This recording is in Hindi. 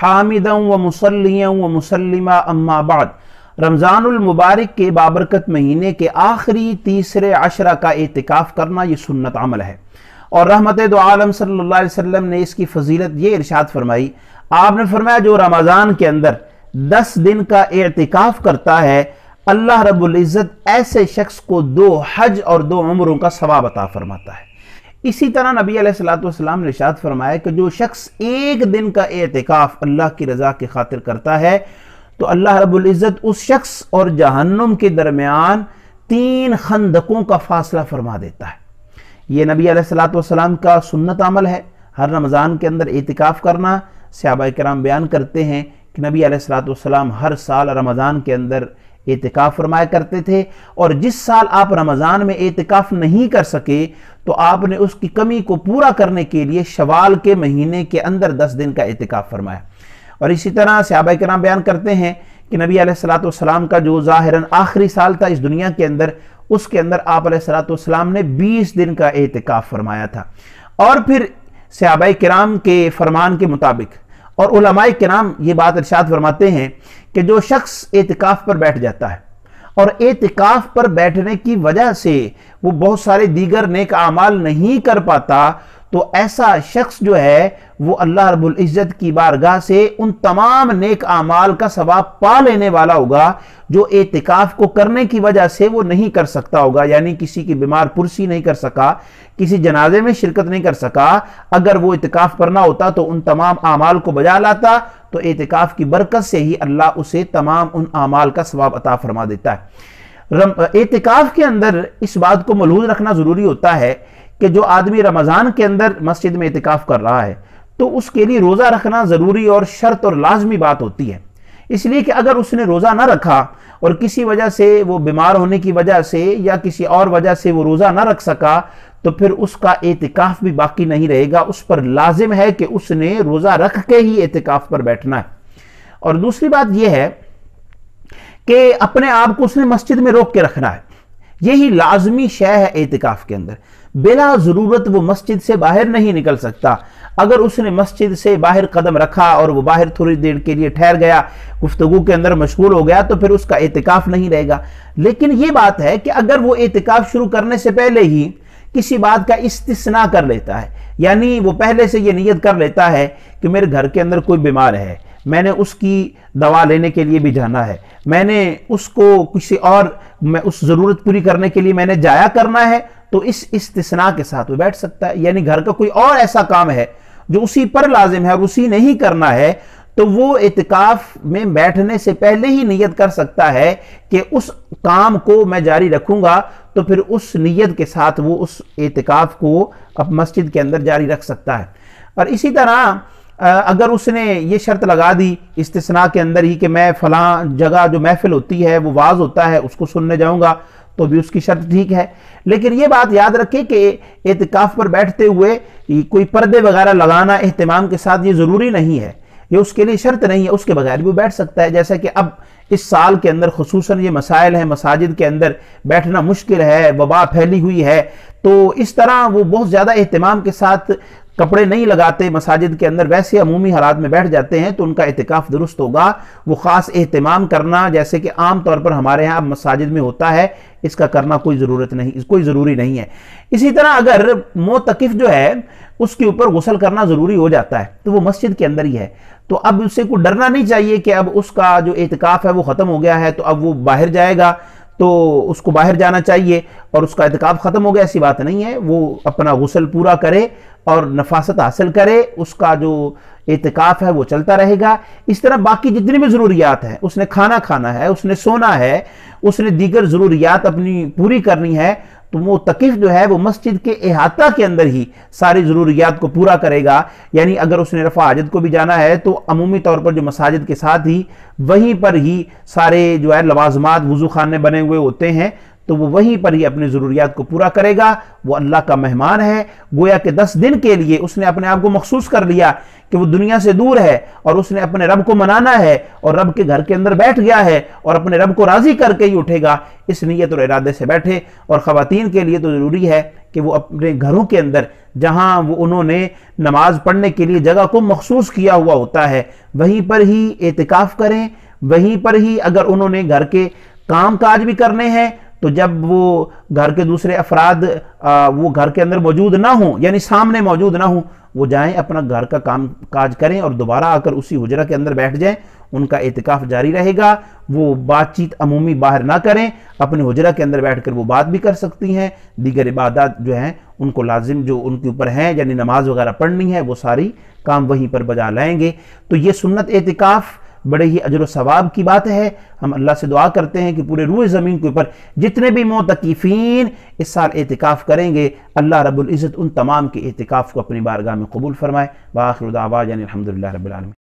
हामिदम व मुसलियम व मुसलिमा अम्माबाद रमज़ानमबारक के बाबरकत महीने के आखिरी तीसरे अशरा का एहतिकाफ़ करना ये सुन्नत अमल है और रहमत दो आलम सल्ला वसम ने इसकी फजीलत ये इर्शाद फरमाई आपने फरमाया जो रमज़ान के अंदर दस दिन का एहतिकाफ़ करता है अल्लाह रबुल्ज़त ऐसे शख्स को दो हज और दो उम्रों का सवाब अता फरमाता है इसी तरह नबी सलाम ने इशाद फरमाया कि जो शख्स एक दिन का एहतिकाफ अल्लाह की रजा की खातिर करता है तो अल्लाह रबुल्ज़त उस शख्स और जहन्नुम के दरमियान तीन खंदकों का फासला फरमा देता है ये नबी सलाम का सुन्नत अमल है हर रमज़ान के अंदर एहतिकाफ करना सहाबा कराम बयान करते हैं कि नबी सलाम हर साल रमज़ान के अंदर एहतिकाफ़ फरमाया करते थे और जिस साल आप रमज़ान में एहतिकाफ़ नहीं कर सके तो आपने उसकी कमी को पूरा करने के लिए शवाल के महीने के अंदर दस दिन का एहतिकाफ़ फरमाया और इसी तरह सहाबा कराम बयान करते हैं कि नबी सलाम का जो ज़ाहिरन आखिरी साल था इस दुनिया के अंदर उसके अंदर आप सलाम ने बीस दिन का एहतिकाफ़ फरमाया था और फिर सहाबा कराम के फरमान के मुताबिक और उलमाए कराम ये बात इर्शाद फरमाते हैं कि जो शख्स एतिकाफ़ पर बैठ जाता है और एतिकाफ़ पर बैठने की वजह से वो बहुत सारे दीगर नेक आमाल नहीं कर पाता तो ऐसा शख्स जो है वो अल्लाह रब्बुल इज़्ज़त की बारगाह से उन तमाम नेक आमाल का सवाब पा लेने वाला होगा जो एतिकाफ़ को करने की वजह से वो नहीं कर सकता होगा यानी किसी की बीमार पुरसी नहीं कर सका किसी जनाजे में शिरकत नहीं कर सका अगर वो इतकाफ़ करना होता तो उन तमाम आमाल को बजा लाता तो एतिकाफ़ की बरकत से ही अल्लाह उसे तमाम उन आमाल का सवाब अता फरमा देता है एतिकाफ़ के अंदर इस बात को मलूज रखना ज़रूरी होता है कि जो आदमी रमज़ान के अंदर मस्जिद में इतिकाफ़ कर रहा है तो उसके लिए रोज़ा रखना ज़रूरी और शर्त और लाजमी बात होती है इसलिए कि अगर उसने रोज़ा ना रखा और किसी वजह से वो बीमार होने की वजह से या किसी और वजह से वो रोज़ा ना रख सका तो फिर उसका एहतिकाफ़ भी बाकी नहीं रहेगा उस पर लाजिम है कि उसने रोज़ा रख के ही एहतिकाफ़ पर बैठना है और दूसरी बात यह है कि अपने आप को उसने मस्जिद में रोक के रखना है यही लाजमी शय है एहतिकाफ के अंदर बिला ज़रूरत वो मस्जिद से बाहर नहीं निकल सकता अगर उसने मस्जिद से बाहर कदम रखा और वो बाहर थोड़ी देर के लिए ठहर गया गुफ्तु के अंदर मशगूल हो गया तो फिर उसका एहतिकाफ नहीं रहेगा लेकिन ये बात है कि अगर वो एहतिकाफ शुरू करने से पहले ही किसी बात का इस्तना कर लेता है यानी वो पहले से ये नीयत कर लेता है कि मेरे घर के अंदर कोई बीमार है मैंने उसकी दवा लेने के लिए भी जाना है मैंने उसको किसी और मैं उस ज़रूरत पूरी करने के लिए मैंने जाया करना है तो इस इस्तना के साथ वो बैठ सकता है यानी घर का कोई और ऐसा काम है जो उसी पर लाजिम है और उसी नहीं करना है तो वो इतकाफ में बैठने से पहले ही नियत कर सकता है कि उस काम को मैं जारी रखूंगा तो फिर उस नियत के साथ वो उस इतकाफ को अब मस्जिद के अंदर जारी रख सकता है और इसी तरह अगर उसने ये शर्त लगा दी इस्तना के अंदर ही कि मैं फलां जगह जो महफिल होती है वो वाज होता है उसको सुनने जाऊंगा तो भी उसकी शर्त ठीक है लेकिन ये बात याद रखें कि एहतिकाफ पर बैठते हुए कोई पर्दे वगैरह लगाना अहतमाम के साथ ये ज़रूरी नहीं है ये उसके लिए शर्त नहीं है उसके बगैर भी बैठ सकता है जैसा कि अब इस साल के अंदर खसूस ये मसाइल हैं मसाजिद के अंदर बैठना मुश्किल है वबा फैली हुई है तो इस तरह वो बहुत ज़्यादा अहतमाम के साथ कपड़े नहीं लगाते मसाजिद के अंदर वैसे अमूमी हालात में बैठ जाते हैं तो उनका एहतिकाफ दुरुस्त होगा वो ख़ास अहतमाम करना जैसे कि आम तौर पर हमारे यहाँ मसाजिद में होता है इसका करना कोई ज़रूरत नहीं कोई ज़रूरी नहीं है इसी तरह अगर मोतकफ़ जो है उसके ऊपर गसल करना ज़रूरी हो जाता है तो वो मस्जिद के अंदर ही है तो अब उससे को डरना नहीं चाहिए कि अब उसका जो एहतिकाफ़ है वो ख़त्म हो गया है तो अब वो बाहर जाएगा तो उसको बाहर जाना चाहिए और उसका एहतिकाब ख़त्म हो गया ऐसी बात नहीं है वो अपना गसल पूरा करे और नफासत हासिल करे उसका जो एहतिकाफ़ है वो चलता रहेगा इस तरह बाकी जितनी भी ज़रूरियात हैं उसने खाना खाना है उसने सोना है उसने दीगर ज़रूरियात अपनी पूरी करनी है तो वो मोतकफ जो है वो मस्जिद के अहाता के अंदर ही सारी ज़रूरियात को पूरा करेगा यानी अगर उसने रफ़ा हाजत को भी जाना है तो अमूमी तौर पर जो मसाजिद के साथ ही वहीं पर ही सारे जो है लवाजमात वजू खाने बने हुए होते हैं तो वो वहीं पर ही अपनी ज़रूरियात को पूरा करेगा वो अल्लाह का मेहमान है गोया के दस दिन के लिए उसने अपने आप को मखसूस कर लिया कि वो दुनिया से दूर है और उसने अपने रब को मनाना है और रब के घर के अंदर बैठ गया है और अपने रब को राज़ी करके ही उठेगा इस नीयत और इरादे से बैठे और ख़वातीन के लिए तो ज़रूरी है कि वो अपने घरों के अंदर जहाँ वो उन्होंने नमाज पढ़ने के लिए जगह को मखसूस किया हुआ होता है वहीं पर ही एहतिकाफ़ करें वहीं पर ही अगर उन्होंने घर के काम काज भी करने हैं तो जब वो घर के दूसरे अफराद आ, वो घर के अंदर मौजूद ना हो यानी सामने मौजूद ना हो वो जाएं अपना घर का काम काज करें और दोबारा आकर उसी हुजरा के अंदर बैठ जाएं उनका एहतिकाफ जारी रहेगा वो बातचीत अमूमी बाहर ना करें अपने हुजरा के अंदर बैठ कर वो बात भी कर सकती हैं दीगर इबादत जो हैं उनको लाजिम जो उनके ऊपर हैं यानी नमाज वगैरह पढ़नी है वो सारी काम वहीं पर बजा लाएंगे तो ये सुन्नत एहतिकाफ़ बड़े ही अजर सवाब की बात है हम अल्लाह से दुआ करते हैं कि पूरे रूए ज़मीन के ऊपर जितने भी मोतकीफ़ीन इस साल एहतिकाफ़ करेंगे अल्लाह रब्ज़त उन तमाम के एहतिकाफ़ को अपनी बारगाह में कबूल फरमाए बाखिर दावाज अलहमदिल्ला रबालमी